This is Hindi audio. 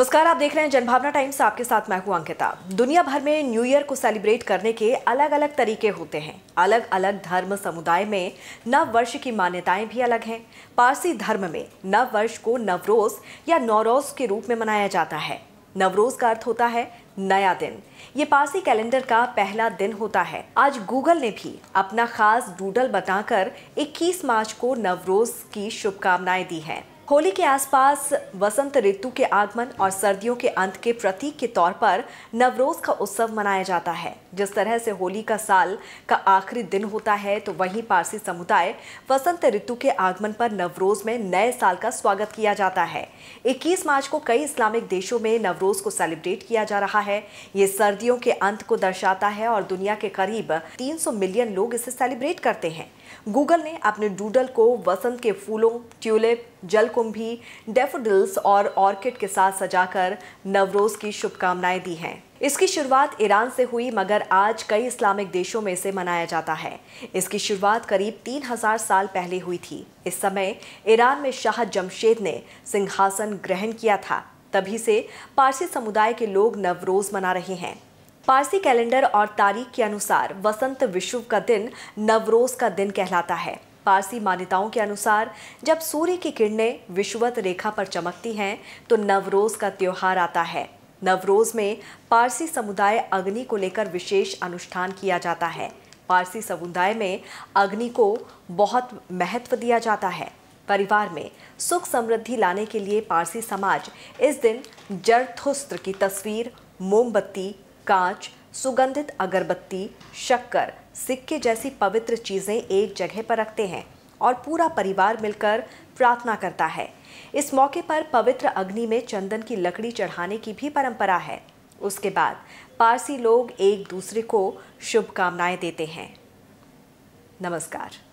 नमस्कार आप देख रहे हैं जनभावना टाइम्स आपके साथ मैं हूं अंकिता दुनिया भर में न्यू ईयर को सेलिब्रेट करने के अलग अलग तरीके होते हैं अलग अलग धर्म समुदाय में नव वर्ष की मान्यताएं भी अलग हैं पारसी धर्म में नव वर्ष को नवरोज या नौरोज के रूप में मनाया जाता है नवरोज का अर्थ होता है नया दिन ये पारसी कैलेंडर का पहला दिन होता है आज गूगल ने भी अपना खास डूडल बताकर 21 मार्च को नवरोज की शुभकामनाएं दी हैं होली के आसपास वसंत ऋतु के आगमन और सर्दियों के अंत के प्रतीक के तौर पर नवरोज का उत्सव मनाया जाता है जिस तरह से होली का साल का आखिरी दिन होता है तो वहीं पारसी समुदाय वसंत ऋतु के आगमन पर नवरोज में नए साल का स्वागत किया जाता है 21 मार्च को कई इस्लामिक देशों में नवरोज को सेलिब्रेट किया जा रहा है ये सर्दियों के अंत को दर्शाता है और दुनिया के करीब 300 मिलियन लोग इसे सेलिब्रेट करते हैं गूगल ने अपने डूडल को वसंत के फूलों ट्यूलिप जल को कुंभी डेफोडिल्स और ऑर्किड के साथ सजाकर नवरोज की शुभकामनाएं दी हैं इसकी शुरुआत ईरान से हुई मगर आज कई इस्लामिक देशों में इसे मनाया जाता है इसकी शुरुआत करीब 3000 साल पहले हुई थी इस समय ईरान में शाह जमशेद ने सिंहासन ग्रहण किया था तभी से पारसी समुदाय के लोग नवरोज मना रहे हैं पारसी कैलेंडर और तारीख के अनुसार वसंत विश्व का दिन नवरोज का दिन कहलाता है पारसी मान्यताओं के अनुसार जब सूर्य की किरणें विश्ववत रेखा पर चमकती हैं तो नवरोज़ का त्यौहार आता है नवरोज़ में पारसी समुदाय अग्नि को लेकर विशेष अनुष्ठान किया जाता है पारसी समुदाय में अग्नि को बहुत महत्व दिया जाता है परिवार में सुख समृद्धि लाने के लिए पारसी समाज इस दिन जरथुस्त्र की तस्वीर मोमबत्ती कांच सुगंधित अगरबत्ती शक्कर सिक्के जैसी पवित्र चीज़ें एक जगह पर रखते हैं और पूरा परिवार मिलकर प्रार्थना करता है इस मौके पर पवित्र अग्नि में चंदन की लकड़ी चढ़ाने की भी परंपरा है उसके बाद पारसी लोग एक दूसरे को शुभकामनाएं देते हैं नमस्कार